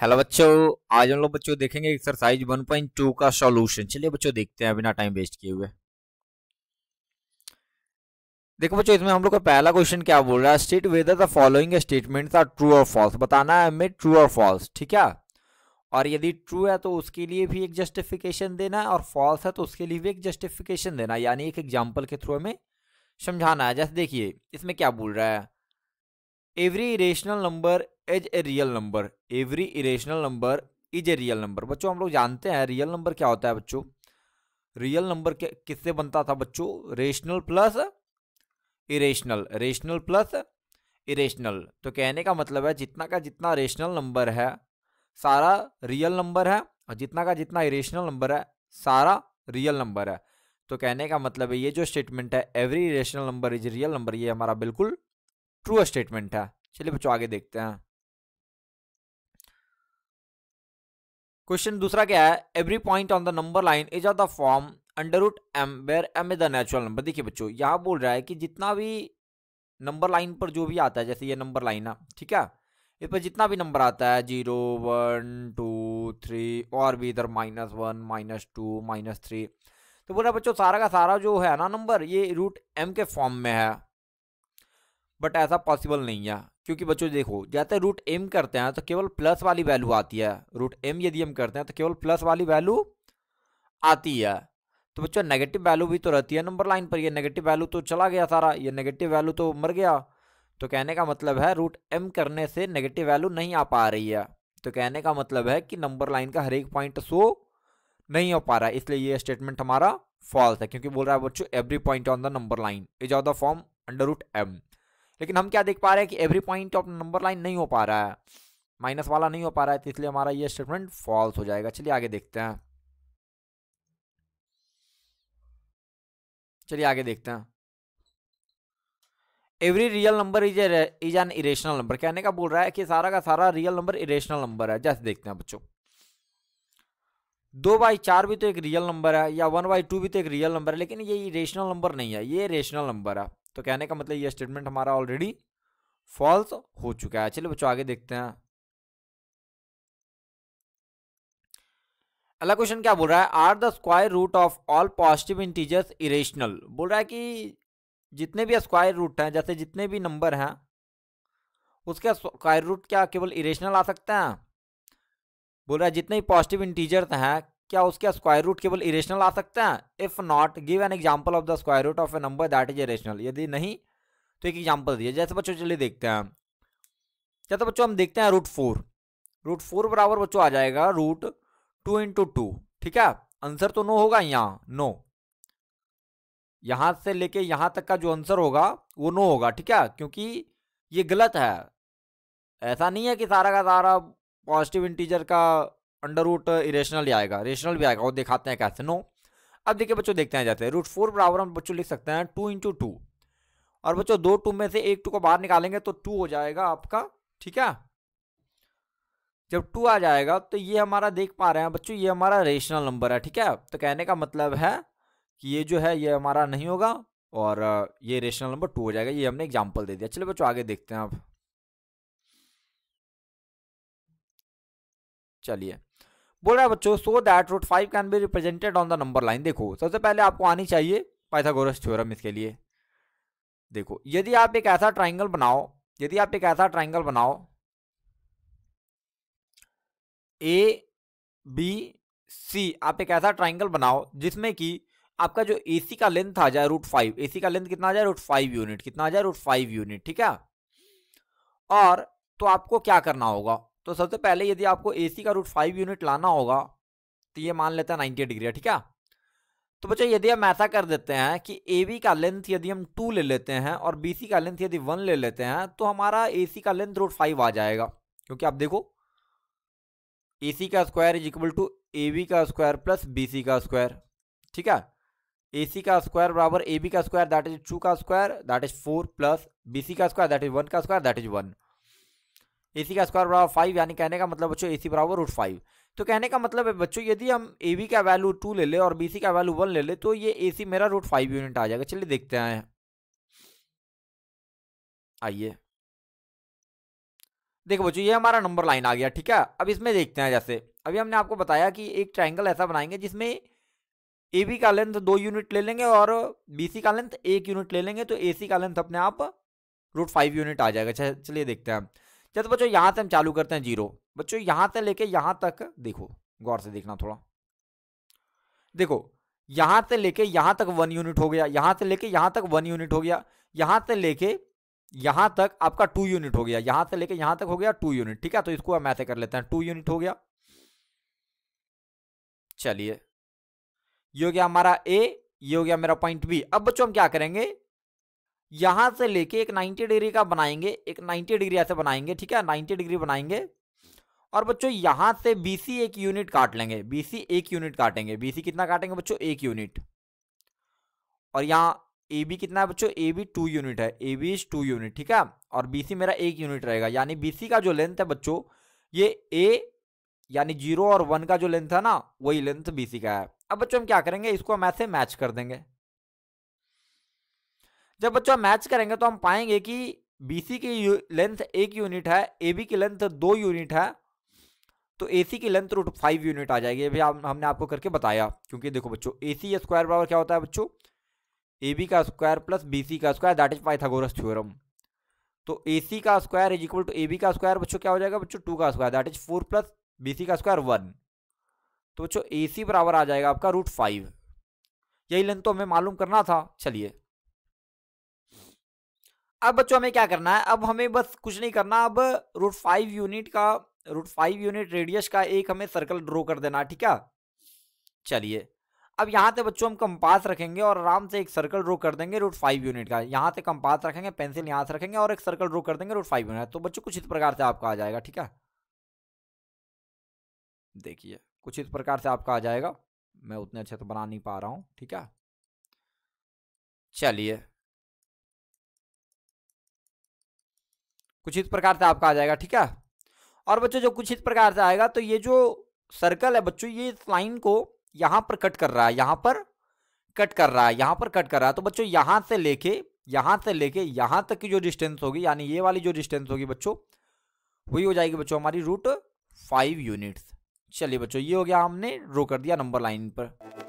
hello बच्चों आज हम लोग बच्चों देखेंगे एक्सरसाइज 1.2 का सॉल्यूशन चलिए बच्चों देखते हैं बिना टाइम वेस्ट किए हुए देखो बच्चों इसमें हम लोग का पहला क्वेश्चन क्या बोल रहा है state whether the following statement are true और फॉल्स बताना है हमें ट्रू और फॉल्स ठीक है और यदि ट्रू है तो उसके लिए भी एक जस्टिफिकेशन देना है और फॉल्स है तो उसके लिए भी एक जस्टिफिकेशन देना यानी एक एग्जाम्पल के थ्रू हमें समझाना है जैसे देखिए इसमें क्या बोल रहा है every irrational number is a real number every irrational number is a real number बच्चों हम लोग जानते हैं रियल नंबर क्या होता है बच्चों रियल नंबर किससे बनता था बच्चों rational plus irrational rational plus irrational तो कहने का मतलब है जितना का जितना रेशनल नंबर है सारा रियल नंबर है और जितना का जितना इरेशनल नंबर है सारा रियल नंबर है तो कहने का मतलब है ये जो स्टेटमेंट है every rational number is real number ये हमारा बिल्कुल ट्रू स्टेटमेंट है चलिए बच्चों आगे देखते हैं क्वेश्चन दूसरा क्या है every point on the number line is of the form under root M where M is the natural number देखिए बच्चों यहाँ बोल रहा है कि जितना भी नंबर लाइन पर जो भी आता है जैसे ये नंबर लाइन है ठीक है इस पर जितना भी नंबर आता है जीरो वन टू थ्री और भी इधर minus one minus two minus three तो बोला बच्चों सारा का सारा जो है ना नंबर ये रूट एम के फॉर्म में है बट ऐसा पॉसिबल नहीं है क्योंकि बच्चों देखो जैसे रूट एम करते हैं तो केवल प्लस वाली वैल्यू आती है रूट एम यदि हम करते हैं तो केवल प्लस वाली वैल्यू आती है तो बच्चों नेगेटिव वैल्यू भी तो रहती है नंबर लाइन पर ये नेगेटिव वैल्यू तो चला गया सारा ये नेगेटिव वैल्यू तो मर गया तो कहने का मतलब है रूट एम करने से नेगेटिव वैल्यू नहीं आ पा रही है तो कहने का मतलब है कि नंबर लाइन का हर एक पॉइंट सो नहीं हो पा रहा है इसलिए ये स्टेटमेंट हमारा फॉल्स है क्योंकि बोल रहा है बच्चों every point on the number line is of the form under root M लेकिन हम क्या देख पा रहे हैं कि every point of number line नहीं हो पा रहा है माइनस वाला नहीं हो पा रहा है तो इसलिए हमारा ये स्टेटमेंट फॉल्स हो जाएगा चलिए आगे देखते हैं चलिए आगे देखते हैं every real number is is an irrational number कहने का बोल रहा है कि सारा का सारा रियल नंबर इरेशनल नंबर है जैसे देखते हैं बच्चों दो बाई चार भी तो एक रियल नंबर है या वन बाई टू भी तो एक रियल नंबर है लेकिन ये रेशनल नंबर नहीं है ये रेशनल नंबर है तो कहने का मतलब ये स्टेटमेंट हमारा ऑलरेडी फॉल्स हो चुका है चलिए बच्चों आगे देखते हैं अगला क्वेश्चन क्या बोल रहा है are the square root of all positive integers irrational बोल रहा है कि जितने भी स्क्वायर रूट हैं जैसे जितने भी नंबर हैं उसके स्क्वायर रूट क्या केवल इरेशनल आ सकते हैं बोल रहा है जितने भी पॉजिटिव इंटीजर्स हैं क्या उसके स्क्वायर रूट केवल इरेशनल आ सकते हैं if not give an example of the square root of a number that is irrational यदि नहीं तो एक एग्जाम्पल दिए जैसे बच्चों चलिए देखते हैं जैसे बच्चों हम देखते हैं रूट फोर रूट फोर बराबर बच्चों आ जाएगा रूट टू इंटू टू ठीक है आंसर तो नो होगा यहाँ नो यहाँ से लेके यहाँ तक का जो आंसर होगा वो नो होगा ठीक है क्योंकि ये गलत है ऐसा नहीं है कि सारा का सारा पॉजिटिव इंटीजर का अंडर रूट इरेशनल ही आएगा रेशनल भी आएगा वो दिखाते हैं कैसे नो अब देखिए बच्चों देखते हैं जाते हैं रूट फोर बराबर हम बच्चों लिख सकते हैं टू इंटू टू और बच्चों दो टू में से एक टू को बाहर निकालेंगे तो टू हो जाएगा आपका ठीक है जब टू आ जाएगा तो ये हमारा देख पा रहे हैं बच्चों ये हमारा रेशनल नंबर है ठीक है तो कहने का मतलब है कि ये जो है ये हमारा नहीं होगा और ये रेशनल नंबर टू हो जाएगा ये हमने एग्जाम्पल दे दिया चलिए बच्चों आगे देखते हैं आप चलिए बोल रहा है बच्चों so that root five can be represented on the number line देखो सबसे पहले आपको आनी चाहिए पाइथागोरस थ्योरम इसके लिए देखो यदि आप एक ऐसा ट्राइंगल बनाओ यदि आप एक ऐसा ट्राइंगल बनाओ ए बी सी आप एक ऐसा ट्राइंगल बनाओ जिसमें कि आपका जो ए सी का लेंथ आ जाए रूट फाइव ए सी का लेंथ कितना आ जाए रूट फाइव यूनिट कितना आ जाए रूट फाइव यूनिट ठीक है और तो आपको क्या करना होगा तो सबसे पहले यदि आपको ए का रूट फाइव यूनिट लाना होगा तो ये मान लेते हैं नाइन्टी डिग्री है ठीक है तो बच्चा यदि हम ऐसा कर देते हैं कि ए का लेंथ यदि हम टू ले लेते हैं और बी का लेंथ यदि वन ले लेते हैं तो हमारा ए का लेंथ रूट फाइव आ जाएगा क्योंकि आप देखो ए का square is equal to A का स्क्वायर प्लस बी का स्क्वायर ठीक है ए का स्क्वायर बराबर ए का स्क्वायर दैट इज टू का square that is four plus B का स्क्वायर दैट इज वन का square that is one A C का स्क्वायर बराबर फाइव यानी कहने का मतलब बच्चों ए सी बराबर रूट फाइव तो कहने का मतलब है बच्चों यदि हम ए बी का वैल्यू टू ले ले और बी सी का वैल्यू वन ले ले तो ये ए सी मेरा रूट फाइव यूनिट आ जाएगा चलिए देखते हैं आइए देखो बच्चों ये हमारा नंबर लाइन आ गया ठीक है अब इसमें देखते हैं जैसे अभी हमने आपको बताया कि एक ट्रायंगल ऐसा बनाएंगे जिसमें ए बी का लेंथ दो यूनिट ले लेंगे और बी सी का लेंथ एक यूनिट ले लेंगे तो ए सी का लेंथ अपने आप रूट फाइव यूनिट आ जाएगा चलिए देखते हैं चलो तो बच्चों यहाँ से हम चालू करते हैं जीरो बच्चों यहाँ से लेके यहाँ तक देखो गौर से देखना थोड़ा देखो यहां से लेके यहां तक वन यूनिट हो गया यहां से लेके यहां तक वन यूनिट हो गया यहां से लेके यहां तक आपका टू यूनिट हो गया यहां से लेके यहां तक हो गया टू यूनिट ठीक है तो इसको हम ऐसे कर लेते हैं टू यूनिट हो गया चलिए ये हो गया हमारा ए ये हो गया मेरा पॉइंट बी अब बच्चों हम क्या करेंगे यहां से लेके एक 90 डिग्री का बनाएंगे एक 90 डिग्री ऐसे बनाएंगे ठीक है 90 डिग्री बनाएंगे और बच्चों यहां से बीसी एक यूनिट काट लेंगे बीसी एक यूनिट काटेंगे बीसी कितना काटेंगे बच्चों एक यूनिट और यहाँ ए बी कितना है बच्चों ए बी टू यूनिट है A B is two unit ठीक है और बी सी मेरा एक यूनिट रहेगा यानी बी सी का जो लेंथ है बच्चों ये ए यानी जीरो और वन का जो लेंथ है ना वही लेंथ बी सी का है अब बच्चों हम क्या करेंगे इसको हम ऐसे मैच कर देंगे जब बच्चों मैच करेंगे तो हम पाएंगे कि सी की लेंथ एक यूनिट है बी की लेंथ दो यूनिट है तो सी की लेंथ रूट फाइव यूनिट आ जाएगी अभी आप हमने आपको करके बताया क्योंकि देखो बच्चों ए सी स्क्वायर बराबर क्या होता है बच्चों ए बी का स्क्वायर प्लस बी सी का square that is Pythagoras theorem तो ए सी का square is equal to A B का स्क्वायर बच्चों क्या हो जाएगा बच्चों टू का square that is four plus B C का स्क्वायर वन तो बच्चों ए सी बराबर आ जाएगा आपका रूट फाइव यही लेंथ तो हमें मालूम करना था चलिए अब बच्चों हमें क्या करना है अब हमें बस कुछ नहीं करना अब रूट फाइव यूनिट का रूट फाइव यूनिट रेडियस का एक हमें सर्कल ड्रॉ कर देना ठीक है चलिए अब यहाँ से बच्चों हम कंपास रखेंगे और आराम से एक सर्कल ड्रॉ कर देंगे रूट फाइव यूनिट का यहाँ से कंपास रखेंगे पेंसिल यहाँ से रखेंगे और एक सर्कल ड्रॉ कर देंगे रूट फाइव यूनिट तो बच्चों कुछ इस प्रकार से आपका आ जाएगा ठीक है देखिए कुछ इस प्रकार से आपका आ जाएगा मैं उतने अच्छे से बना नहीं पा रहा हूँ ठीक है चलिए कुछ इस प्रकार से आपका आ जाएगा ठीक है और बच्चों जो कुछ इस प्रकार से आएगा तो ये जो सर्कल है बच्चों ये इस लाइन को यहाँ पर कट कर रहा है यहाँ पर कट कर रहा है यहाँ पर कट कर रहा है तो बच्चों यहाँ से लेके यहाँ से लेके यहाँ तक की जो डिस्टेंस होगी यानी ये वाली जो डिस्टेंस होगी बच्चों वही हो जाएगी बच्चों हमारी रूट फाइव यूनिट्स चलिए बच्चों ये हो गया हमने रो कर दिया नंबर लाइन पर